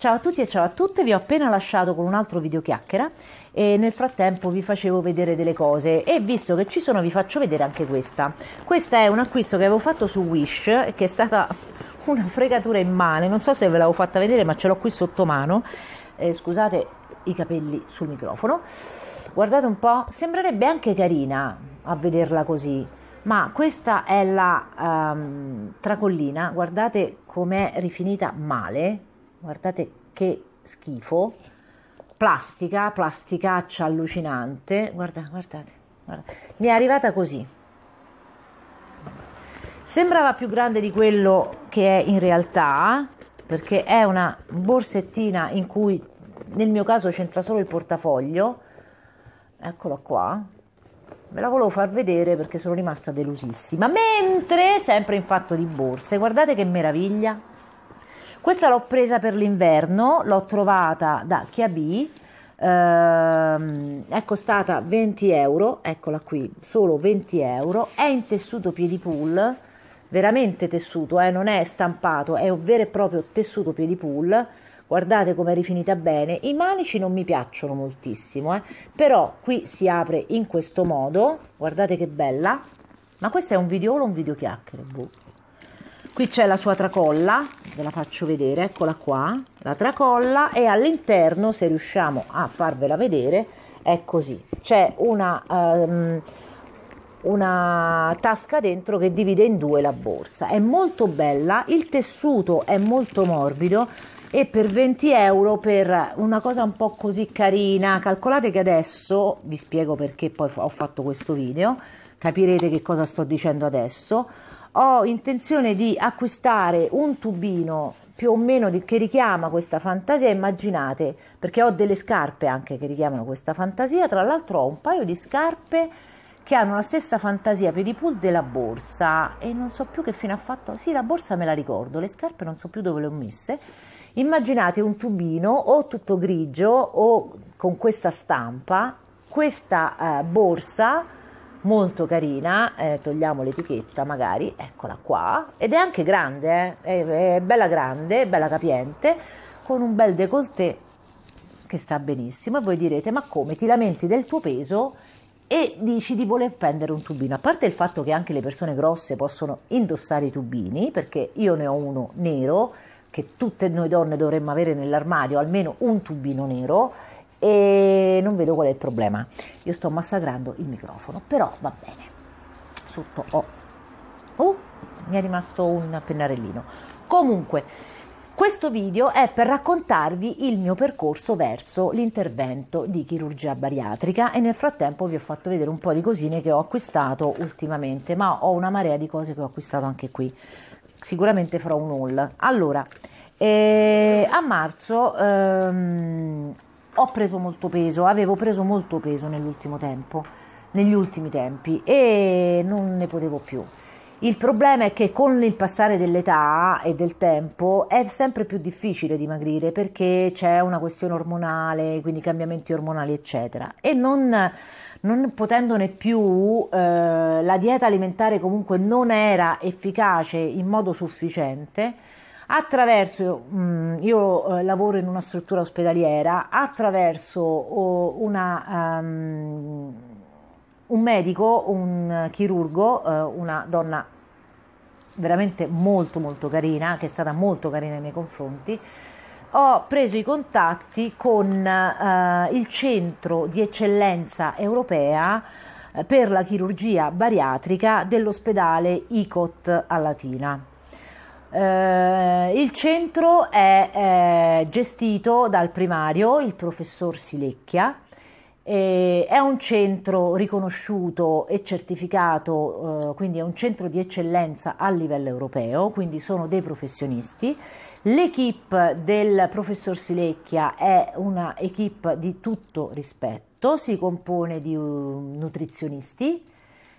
Ciao a tutti e ciao a tutte, vi ho appena lasciato con un altro video chiacchiera e nel frattempo vi facevo vedere delle cose e visto che ci sono vi faccio vedere anche questa. Questa è un acquisto che avevo fatto su Wish che è stata una fregatura in immane, non so se ve l'avevo fatta vedere ma ce l'ho qui sotto mano, eh, scusate i capelli sul microfono. Guardate un po', sembrerebbe anche carina a vederla così, ma questa è la um, tracollina, guardate com'è rifinita male, guardate che schifo, plastica, plasticaccia allucinante, Guarda, guardate, guardate, mi è arrivata così. Sembrava più grande di quello che è in realtà, perché è una borsettina in cui nel mio caso c'entra solo il portafoglio, eccolo qua, ve la volevo far vedere perché sono rimasta delusissima. Mentre, sempre in fatto di borse, guardate che meraviglia, questa l'ho presa per l'inverno, l'ho trovata da Chiabi, ehm, è costata 20 euro, eccola qui, solo 20 euro, è in tessuto piedipool, veramente tessuto, eh, non è stampato, è un vero e proprio tessuto piedipool, guardate come è rifinita bene, i manici non mi piacciono moltissimo, eh, però qui si apre in questo modo, guardate che bella, ma questo è un video o un video chiacchiere? Boh. Qui c'è la sua tracolla, ve la faccio vedere, eccola qua, la tracolla e all'interno, se riusciamo a farvela vedere, è così. C'è una, um, una tasca dentro che divide in due la borsa. È molto bella, il tessuto è molto morbido e per 20 euro per una cosa un po' così carina. Calcolate che adesso, vi spiego perché poi ho fatto questo video, capirete che cosa sto dicendo adesso ho intenzione di acquistare un tubino più o meno di, che richiama questa fantasia, immaginate, perché ho delle scarpe anche che richiamano questa fantasia, tra l'altro ho un paio di scarpe che hanno la stessa fantasia pedipul della borsa e non so più che fine ha fatto, sì la borsa me la ricordo, le scarpe non so più dove le ho messe, immaginate un tubino o tutto grigio o con questa stampa, questa eh, borsa, molto carina, eh, togliamo l'etichetta magari, eccola qua, ed è anche grande, eh? è, è bella grande, bella capiente, con un bel décolleté che sta benissimo e voi direte ma come ti lamenti del tuo peso e dici di voler prendere un tubino, a parte il fatto che anche le persone grosse possono indossare i tubini, perché io ne ho uno nero, che tutte noi donne dovremmo avere nell'armadio, almeno un tubino nero, e non vedo qual è il problema. Io sto massacrando il microfono, però va bene. Sotto ho... Oh. oh. mi è rimasto un pennarellino. Comunque, questo video è per raccontarvi il mio percorso verso l'intervento di chirurgia bariatrica e nel frattempo vi ho fatto vedere un po' di cosine che ho acquistato ultimamente, ma ho una marea di cose che ho acquistato anche qui. Sicuramente farò un haul. Allora, eh, a marzo ehm, ho preso molto peso, avevo preso molto peso nell'ultimo tempo, negli ultimi tempi e non ne potevo più. Il problema è che con il passare dell'età e del tempo è sempre più difficile dimagrire perché c'è una questione ormonale, quindi cambiamenti ormonali, eccetera. E non, non potendone più, eh, la dieta alimentare comunque non era efficace in modo sufficiente attraverso, mm, io eh, lavoro in una struttura ospedaliera, attraverso una, um, un medico, un chirurgo, eh, una donna veramente molto molto carina, che è stata molto carina nei miei confronti, ho preso i contatti con uh, il centro di eccellenza europea per la chirurgia bariatrica dell'ospedale ICOT a Latina. Eh, il centro è, è, eh, gestito dal primario, il professor Silecchia, eh, è un centro riconosciuto e certificato, eh, quindi è un centro di eccellenza a livello europeo, quindi sono dei professionisti. L'equipe del professor Silecchia è un'equipe di tutto rispetto, si compone di eh, nutrizionisti,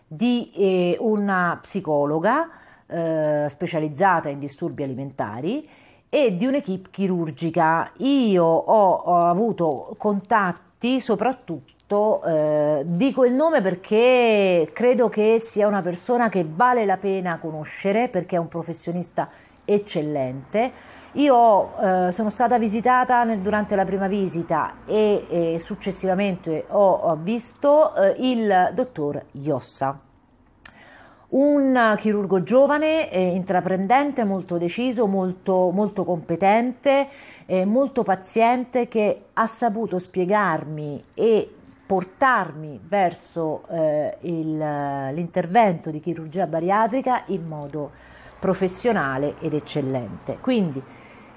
di eh, una psicologa, eh, specializzata in disturbi alimentari e di un'equipe chirurgica. Io ho, ho avuto contatti soprattutto eh, dico il nome perché credo che sia una persona che vale la pena conoscere perché è un professionista eccellente. Io eh, sono stata visitata nel, durante la prima visita e, e successivamente ho, ho visto eh, il dottor Iossa. Un chirurgo giovane, eh, intraprendente, molto deciso, molto, molto competente, eh, molto paziente che ha saputo spiegarmi e portarmi verso eh, il, l'intervento di chirurgia bariatrica in modo professionale ed eccellente. Quindi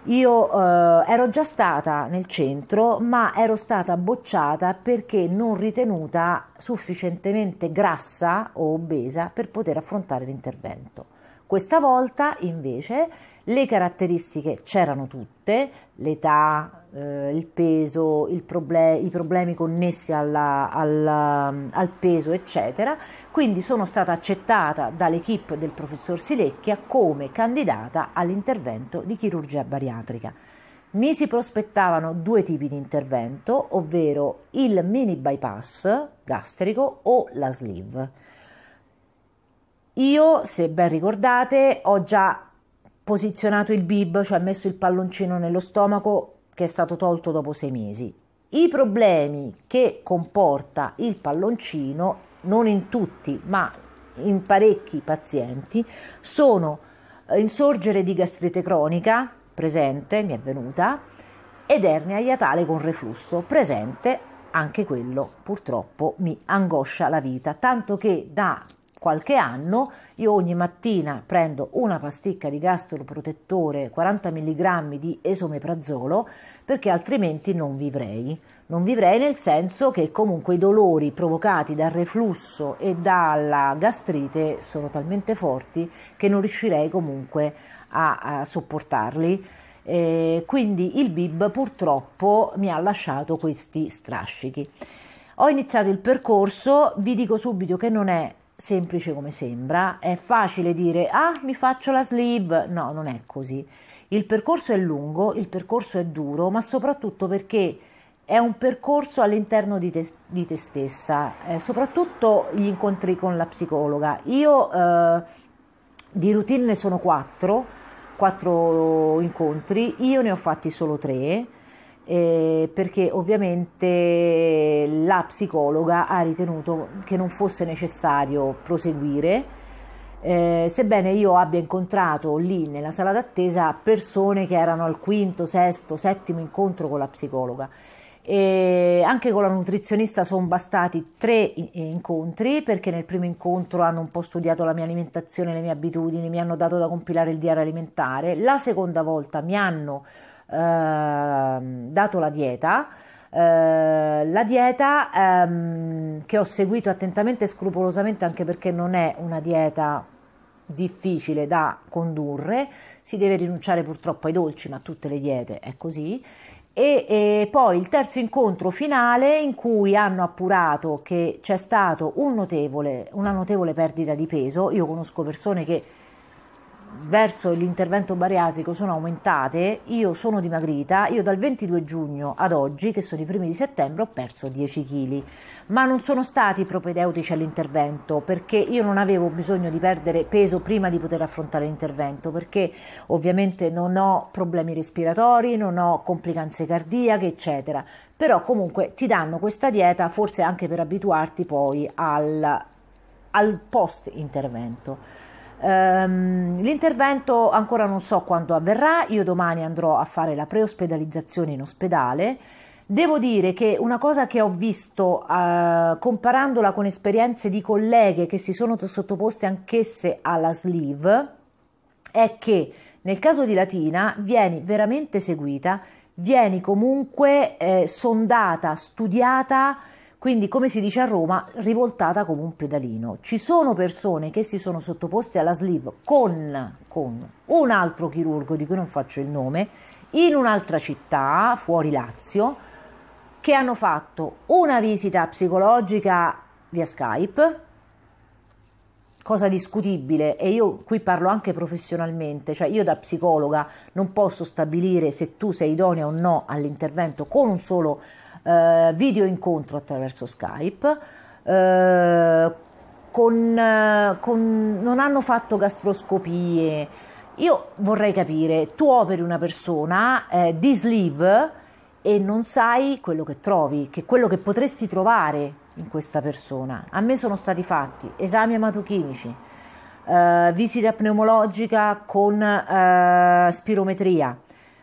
io eh, ero già stata nel centro, ma ero stata bocciata perché non ritenuta sufficientemente grassa o obesa per poter affrontare l'intervento. Questa volta invece le caratteristiche c'erano tutte, l'età, eh, il peso, il proble- i problemi connessi alla, alla, al peso, eccetera quindi sono stata accettata dall'equipe del professor Silecchia come candidata all'intervento di chirurgia bariatrica. Mi si prospettavano due tipi di intervento, ovvero il mini bypass gastrico o la sleeve. Io, se ben ricordate, ho già posizionato il bib, cioè messo il palloncino nello stomaco che è stato tolto dopo sei mesi. I problemi che comporta il palloncino non in tutti, ma in parecchi pazienti, sono eh, insorgere di gastrite cronica, presente, mi è venuta, ed ernia iatale con reflusso, presente, anche quello purtroppo mi angoscia la vita, tanto che da qualche anno io ogni mattina prendo una pasticca di gastroprotettore 40 mg di esomeprazolo perché altrimenti non vivrei. Non vivrei nel senso che comunque i dolori provocati dal reflusso e dalla gastrite sono talmente forti che non riuscirei comunque a, a sopportarli. Eh, quindi il bib purtroppo mi ha lasciato questi strascichi. Ho iniziato il percorso, vi dico subito che non è semplice come sembra, è facile dire ah mi faccio la sleeve, no non è così. Il percorso è lungo, il percorso è duro, ma soprattutto perché è un percorso all'interno di te, di te stessa, eh, soprattutto gli incontri con la psicologa. Io eh, di routine ne sono quattro, quattro incontri, io ne ho fatti solo tre. Eh, perché ovviamente la psicologa ha ritenuto che non fosse necessario proseguire eh, sebbene io abbia incontrato lì nella sala d'attesa persone che erano al quinto, sesto, settimo incontro con la psicologa. E anche con la nutrizionista sono bastati tre incontri perché nel primo incontro hanno un po' studiato la mia alimentazione, le mie abitudini, mi hanno dato da compilare il diario alimentare. La seconda volta mi hanno eh, dato la dieta. Eh, la dieta ehm, che ho seguito attentamente e scrupolosamente anche perché non è una dieta difficile da condurre, si deve rinunciare purtroppo ai dolci, ma tutte le diete è così e, e, poi il terzo incontro finale in cui hanno appurato che c'è stato un notevole, una notevole perdita di peso. Io conosco persone che verso l'intervento bariatrico sono aumentate, io sono dimagrita, io dal 22 giugno ad oggi, che sono i primi di settembre, ho perso 10 kg, ma non sono stati propedeutici all'intervento perché io non avevo bisogno di perdere peso prima di poter affrontare l'intervento, perché ovviamente non ho problemi respiratori, non ho complicanze cardiache, eccetera. Però comunque ti danno questa dieta forse anche per abituarti poi al, al post intervento. Ehm, l'intervento ancora non so quando avverrà, io domani andrò a fare la preospedalizzazione in ospedale. Devo dire che una cosa che ho visto eh, comparandola con esperienze di colleghe che si sono sottoposte anch'esse alla sleeve è che nel caso di Latina vieni veramente seguita, vieni comunque eh, sondata, studiata quindi come si dice a Roma, rivoltata come un pedalino. Ci sono persone che si sono sottoposte alla sleeve con, con un altro chirurgo di cui non faccio il nome, in un'altra città, fuori Lazio, che hanno fatto una visita psicologica via Skype, cosa discutibile e io qui parlo anche professionalmente, cioè io da psicologa non posso stabilire se tu sei idonea o no all'intervento con un solo chirurgo eh, video incontro attraverso Skype, eh, con, eh, con, non hanno fatto gastroscopie. Io vorrei capire, tu operi una persona eh, di sleeve e non sai quello che trovi, che quello che potresti trovare in questa persona. A me sono stati fatti esami ematochimici, eh, visita pneumologica con eh, spirometria,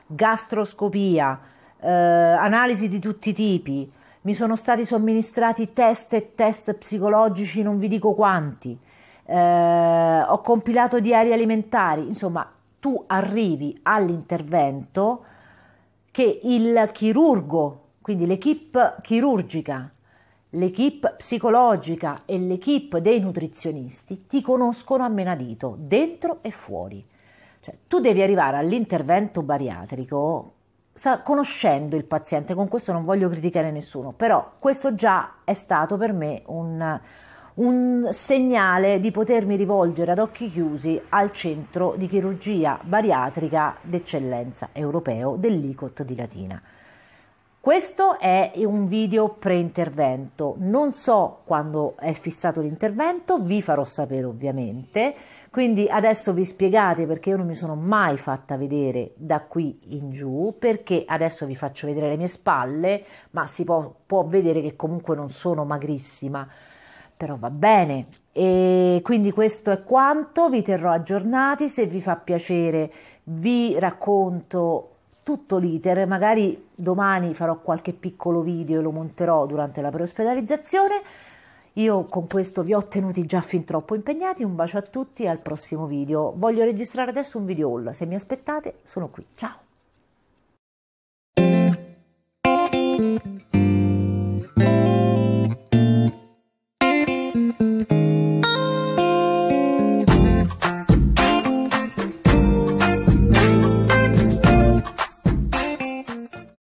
gastroscopia, eh, analisi di tutti i tipi, mi sono stati somministrati test e test psicologici, non vi dico quanti, eh, ho compilato diari alimentari, insomma tu arrivi all'intervento che il chirurgo, quindi l'equipe chirurgica, l'equipe psicologica e l'equipe dei nutrizionisti ti conoscono a menadito, dentro e fuori. Cioè, tu devi arrivare all'intervento bariatrico sa, conoscendo il paziente, con questo non voglio criticare nessuno, però questo già è stato per me un, un segnale di potermi rivolgere ad occhi chiusi al centro di chirurgia bariatrica d'eccellenza europeo dell'ICOT di Latina. Questo è un video pre-intervento, non so quando è fissato l'intervento, vi farò sapere ovviamente. Quindi adesso vi spiegate perché io non mi sono mai fatta vedere da qui in giù, perché adesso vi faccio vedere le mie spalle, ma si può, può vedere che comunque non sono magrissima però va bene. E quindi questo è quanto, vi terrò aggiornati, se vi fa piacere vi racconto tutto l'iter, magari domani farò qualche piccolo video e lo monterò durante la preospedalizzazione. Io con questo vi ho tenuti già fin troppo impegnati, un bacio a tutti e al prossimo video. Voglio registrare adesso un video haul, se mi aspettate sono qui, ciao!